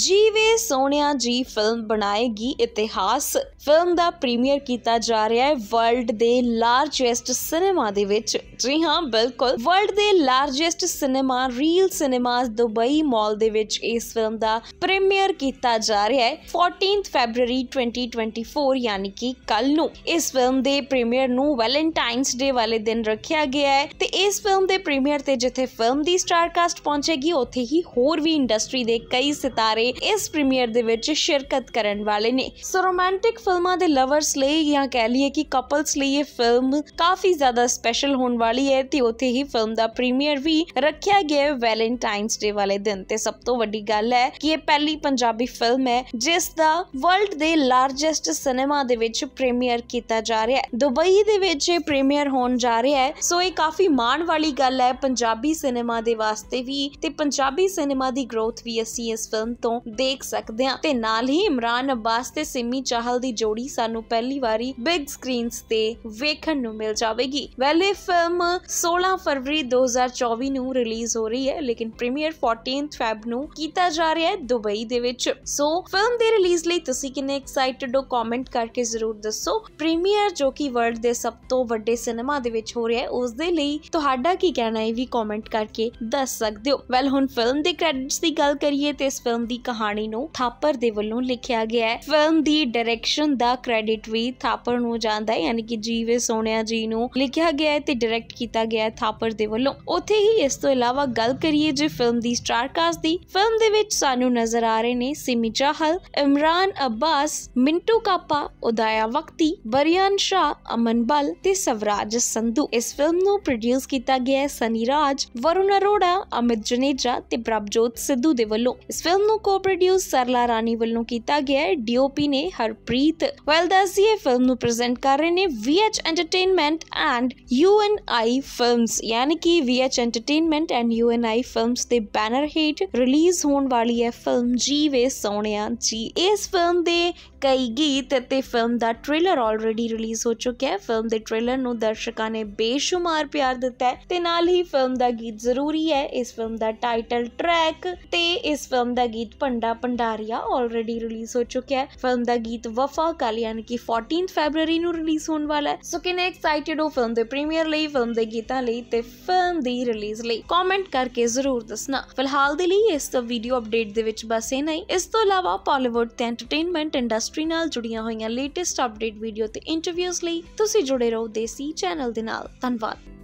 ਜੀਵੇ ਸੋਹਣਿਆ ਜੀ ਫਿਲਮ ਬਣਾਏਗੀ ਇਤਿਹਾਸ ਫਿਲਮ ਦਾ ਪ੍ਰੀਮੀਅਰ ਕੀਤਾ ਜਾ ਰਿਹਾ ਹੈ ਵਰਲਡ ਦੇ ਲਾਰਜੈਸਟ ਸਿਨੇਮਾ ਦੇ ਵਿੱਚ ਜੀ ਹਾਂ ਬਿਲਕੁਲ ਵਰਲਡ ਦੇ largest cinema Reel Cinemas Dubai Mall ਦੇ ਵਿੱਚ ਇਸ ਫਿਲਮ ਦਾ ਪ੍ਰੀਮੀਅਰ ਕੀਤਾ ਜਾ ਰਿਹਾ ਹੈ 14th ਫੈਬਰੂਅਰੀ 2024 ਯਾਨੀ ਕਿ ਕੱਲ ਨੂੰ ਇਸ ਫਿਲਮ ਦੇ ਪ੍ਰੀਮੀਅਰ ਨੂੰ ਵੈਲੈਂਟਾਈਨਸ ਡੇ ਵਾਲੇ ਦਿਨ ਰੱਖਿਆ ਗਿਆ ਹੈ ਤੇ ਇਸ ਫਿਲਮ ਦੇ ਪ੍ਰੀਮੀਅਰ ਤੇ ਜਿੱਥੇ ਫਿਲਮ ਦੀ ਸਟਾਰ ਕਾਸਟ ਪਹੁੰਚੇਗੀ ਉੱਥੇ ਹੀ ਹੋਰ ਵੀ ਇੰਡਸਟਰੀ ਦੇ ਕਈ ਸਿਤਾਰੇ ਲਈ ਇਸ ਪ੍ਰੀਮੀਅਰ ਦੇ ਵਿੱਚ ਸ਼ਿਰਕਤ ਕਰਨ ਵਾਲੇ ਨੇ ਸੋ ਰੋਮਾਂਟਿਕ ਫਿਲਮਾਂ ਦੇ ਲਵਰਸ ਲਈ ਜਾਂ ਕਹਿ ਲਈਏ ਕਿ ਕਪਲਸ ਲਈ ਇਹ ਫਿਲਮ ਕਾਫੀ ਜ਼ਿਆਦਾ ਸਪੈਸ਼ਲ ਹੋਣ ਵਾਲੀ ਹੈ ਤੇ ਉੱਥੇ ਹੀ ਫਿਲਮ ਦਾ ਪ੍ਰੀਮੀਅਰ ਵੀ ਰੱਖਿਆ ਗਿਆ ਹੈ ਵੈਲੈਂਟਾਈਨਸ ਡੇ ਵਾਲੇ ਦਿਨ ਤੇ ਸਭ ਤੋਂ ਵੱਡੀ ਗੱਲ ਹੈ ਕਿ ਇਹ ਪਹਿਲੀ ਪੰਜਾਬੀ ਫਿਲਮ ਹੈ ਜਿਸ ਦਾ ਵਰਲਡ ਦੇ ਲਾਰਜੈਸਟ ਸਿਨੇਮਾ ਦੇ ਵਿੱਚ ਪ੍ਰੀਮੀਅਰ ਕੀਤਾ ਜਾ ਰਿਹਾ ਹੈ ਦੁਬਈ ਦੇ ਵਿੱਚ ਇਹ ਪ੍ਰੀਮੀਅਰ ਹੋਣ ਜਾ ਰਿਹਾ ਹੈ ਸੋ ਇਹ ਕਾਫੀ ਮਾਣ ਵਾਲੀ ਗੱਲ ਹੈ ਪੰਜਾਬੀ ਸਿਨੇਮਾ ਦੇ ਵਾਸਤੇ ਵੀ ਤੇ ਪੰਜਾਬੀ ਸਿਨੇਮਾ ਦੀ ਗਰੋਥ ਵੀ ਅਸੀਂ ਇਸ ਫਿਲਮ ਤੋਂ ਨੂੰ ਦੇਖ ਸਕਦੇ ਹਾਂ ਤੇ ਨਾਲ ਹੀ ਇਮਰਾਨ ਅਬਾਸ ਤੇ ਸਿਮੀ ਚਾਹਲ ਦੀ ਜੋੜੀ ਸਾਨੂੰ ਪਹਿਲੀ ਵਾਰੀ ਬਿਗ ਸਕਰੀਨਸ ਤੇ ਵੇਖਣ ਨੂੰ ਮਿਲ ਜਾਵੇਗੀ ਵੈਲ ਇਹ ਫਿਲਮ 16 ਫਰਵਰੀ 2024 ਨੂੰ ਰਿਲੀਜ਼ ਹੋ ਰਹੀ ਹੈ ਲੇਕਿਨ ਪ੍ਰੀਮੀਅਰ 14th ਫੈਬ ਨੂੰ ਕੀਤਾ ਜਾ ਰਿਹਾ ਹੈ ਦੁਬਈ ਦੇ ਵਿੱਚ ਸੋ ਫਿਲਮ ਦੇ ਰਿਲੀਜ਼ ਲਈ ਤੁਸੀਂ ਕਿੰਨੇ ਐਕਸਾਈਟਡ ਹੋ ਕਮੈਂਟ ਕਰਕੇ ਜ਼ਰੂਰ ਦੱਸੋ ਪ੍ਰੀਮੀਅਰ ਜੋ ਕਿ ਵਰਲਡ ਦੇ ਸਭ ਤੋਂ ਵੱਡੇ ਸਿਨੇਮਾ ਦੇ ਵਿੱਚ ਹੋ ਰਿਹਾ ਹੈ ਉਸ ਦੇ ਲਈ ਤੁਹਾਡਾ ਕੀ ਕਹਿਣਾ ਹੈ ਵੀ ਕਮੈਂਟ ਕਰਕੇ ਦੱਸ ਸਕਦੇ ਹੋ ਵੈਲ ਹੁਣ ਫਿਲਮ ਦੇ ਕ੍ਰੈਡਿਟਸ ਦੀ ਗੱਲ ਕਰੀਏ ਤੇ ਇਸ ਫਿਲਮ ਦੀ ਕਹਾਣੀ ਨੂੰ ਥਾਪਰ ਦੇ ਵੱਲੋਂ ਲਿਖਿਆ ਗਿਆ ਹੈ ਫਿਲਮ ਦੀ ਡਾਇਰੈਕਸ਼ਨ ਦਾ ਕ੍ਰੈਡਿਟ ਵੀ ਥਾਪਰ ਨੂੰ ਜਾਂਦਾ ਹੈ ਯਾਨੀ ਕਿ ਜੀਵੇ ਸੋਨਿਆ ਜੀ ਨੂੰ ਲਿਖਿਆ ਗਿਆ ਹੈ ਤੇ ਡਾਇਰੈਕਟ ਕੀਤਾ ਗਿਆ ਹੈ ਥਾਪਰ ਦੇ ਵੱਲੋਂ ਉੱਥੇ ਹੀ ਇਸ ਤੋਂ ਇਲਾਵਾ ਗੱਲ ਕਰੀਏ ਜੇ ਫਿਲਮ ਦੀ ਸਟਾਰ ਕਾਸਟ ਦੀ ਫਿਲਮ ਦੇ ਵਿੱਚ ਸਾਨੂੰ ਨਜ਼ਰ ਆ ਰਹੇ ਨੇ ਸਿਮੀ ਚਾਹਲ ਇਮਰਾਨ ਅਬਾਸ ਮਿੰਟੂ ਕਾਪਾ ਉਦਾਇਆ ਵਕਤੀ ਬਰੀਆਨ ਸ਼ਾ ਅਮਨ ਬਲ ਤੇ ਸਵਰਾਜ ਸੰਧੂ ਇਸ ਫਿਲਮ ਨੂੰ ਪ੍ਰੋਡਿਊਸ ਕੀਤਾ ਗਿਆ ਹੈ ਸਨੀ ਰਾਜ ਵਰੁਣ ਅਰੋੜਾ ਅਮਿਤ ਜਨੇਜਾ ਤੇ ਪ੍ਰਭਜੋਤ ਸਿੱਧੂ ਦੇ ਵੱਲੋਂ ਇਸ ਫਿਲਮ ਨੂੰ ਕੋ ਪ੍ਰੋਡਿਊਸ ਸਰਲਾ ਰਾਣੀ ਵੱਲੋਂ ਕੀਤਾ ਗਿਆ ਹੈ ਡੀਓਪੀ ਨੇ ਹਰਪ੍ਰੀਤ ਵੈਲ ਦੱਸੀ ਇਹ ਫਿਲਮ ਨੂੰ ਪ੍ਰੈਜ਼ੈਂਟ ਕਰ ਰਹੇ ਨੇ VH entertainment and UNI films ਯਾਨੀ ਕਿ VH entertainment and UNI films ਦੇ ਬੈਨਰ ਹੇਠ ਰਿਲੀਜ਼ ਹੋਣ ਵਾਲੀ ਹੈ ਫਿਲਮ ਜੀਵੇ ਸੋਹਣਿਆ ਜੀ ਇਸ ਫਿਲਮ ਦੇ ਕਈ ਗੀਤ ਤੇ ਫਿਲਮ ਦਾ ਟ੍ਰੇਲਰ ਆਲਰੇਡੀ ਰਿਲੀਜ਼ ਹੋ ਚੁੱਕਿਆ ਹੈ ਫਿਲਮ ਦੇ ਟ੍ਰੇਲਰ ਨੂੰ ਦਰਸ਼ਕਾਂ ਨੇ ਬੇਸ਼ੁਮਾਰ ਪਿਆਰ ਦਿੱਤਾ ਹੈ ਤੇ ਨਾਲ ਹੀ ਫਿਲਮ ਦਾ ਗੀਤ ਜ਼ਰੂਰੀ ਹੈ ਇਸ ਫਿਲਮ ਦਾ ਟਾਈਟਲ ਟਰੈਕ ਤੇ ਇਸ ਫਿਲਮ ਦਾ ਗੀਤ ਪੰਡਾ ਪੰਡਾਰੀਆ ਆਲਰੇਡੀ ਰਿਲੀਜ਼ ਹੋ ਚੁੱਕਿਆ ਹੈ ਫਿਲਮ ਦਾ ਗੀਤ ਵਫਾ ਕਾਲ ਯਾਨੀ ਕਿ 14th ਫੈਬਰੂਅਰੀ ਨੂੰ ਰਿਲੀਜ਼ ਹੋਣ ਵਾਲਾ ਹੈ ਸੋ ਕਿੰਨੇ ਐਕਸਾਈਟਿਡ ਹੋ ਫਿਲਮ ਦੇ ਪ੍ਰੀਮੀਅਰ ਲਈ ਫਿਲਮ ਦੇ ਗੀਤਾਂ ਲਈ ਤੇ ਫਿਲਮ ਦੀ ਰਿਲੀਜ਼ ਲਈ ਕਮੈਂਟ ਕਰਕੇ ਜ਼ਰੂਰ ਦੱਸਣਾ ਫਿਲਹਾਲ ਦੇ ਲਈ ਇਸ ਵੀਡੀਓ ਅਪਡੇਟ ਦੇ ਵਿੱਚ ਬਸ ਇਹ ਨਹੀਂ ਇਸ ਤੋਂ ਇਲਾਵਾ ਪਾਲੀਵੁੱਡ ਤੇ ਐਂਟਰਟੇਨਮੈਂਟ ਇੰਡਸਟਰੀ ਨਾਲ ਜੁੜੀਆਂ ਹੋਈਆਂ ਲੇਟੈਸਟ ਅਪਡੇਟ ਵੀਡੀਓ ਤੇ ਇੰਟਰਵਿਊਜ਼ ਲਈ ਤੁਸੀਂ ਜੁੜੇ ਰਹੋ ਦੇਸੀ ਚੈਨਲ ਦੇ ਨਾਲ ਧੰਨਵਾਦ